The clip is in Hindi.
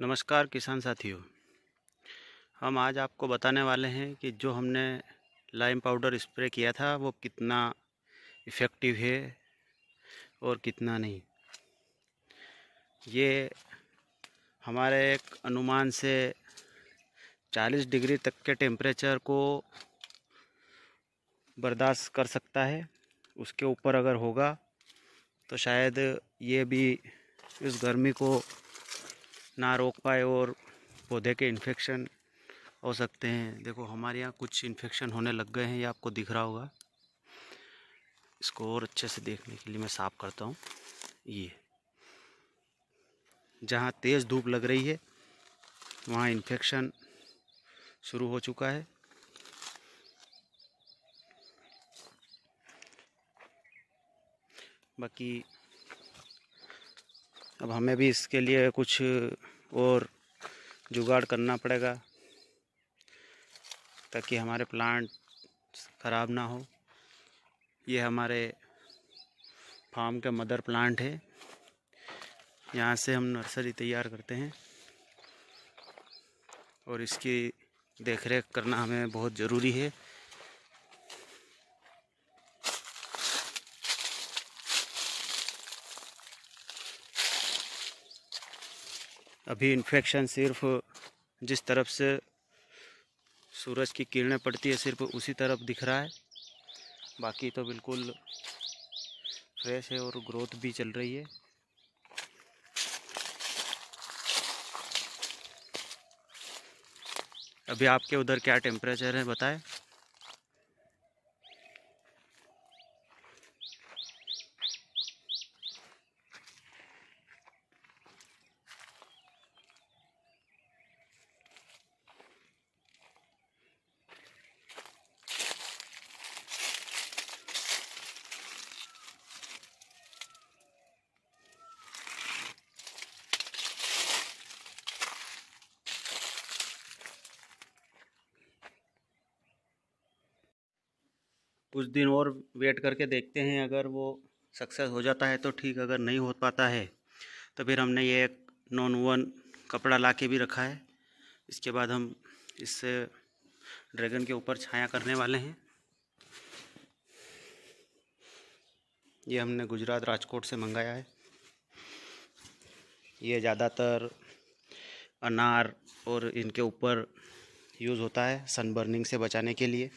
नमस्कार किसान साथियों हम आज आपको बताने वाले हैं कि जो हमने लाइम पाउडर स्प्रे किया था वो कितना इफ़ेक्टिव है और कितना नहीं ये हमारे एक अनुमान से 40 डिग्री तक के टेम्परेचर को बर्दाश्त कर सकता है उसके ऊपर अगर होगा तो शायद ये भी इस गर्मी को ना रोक पाए और पौधे के इन्फेक्शन हो सकते हैं देखो हमारे यहाँ कुछ इन्फेक्शन होने लग गए हैं ये आपको दिख रहा होगा इसको और अच्छे से देखने के लिए मैं साफ़ करता हूँ ये जहाँ तेज़ धूप लग रही है वहाँ इन्फेक्शन शुरू हो चुका है बाकी अब हमें भी इसके लिए कुछ और जुगाड़ करना पड़ेगा ताकि हमारे प्लांट ख़राब ना हो ये हमारे फार्म का मदर प्लांट है यहाँ से हम नर्सरी तैयार करते हैं और इसकी देखरेख करना हमें बहुत ज़रूरी है अभी इन्फेक्शन सिर्फ जिस तरफ से सूरज की किरणें पड़ती है सिर्फ उसी तरफ दिख रहा है बाकी तो बिल्कुल फ्रेश है और ग्रोथ भी चल रही है अभी आपके उधर क्या टेम्परेचर है बताएं कुछ दिन और वेट करके देखते हैं अगर वो सक्सेस हो जाता है तो ठीक अगर नहीं हो पाता है तो फिर हमने ये एक नॉन वन कपड़ा ला के भी रखा है इसके बाद हम इससे ड्रैगन के ऊपर छाया करने वाले हैं ये हमने गुजरात राजकोट से मंगाया है ये ज़्यादातर अनार और इनके ऊपर यूज़ होता है सनबर्निंग से बचाने के लिए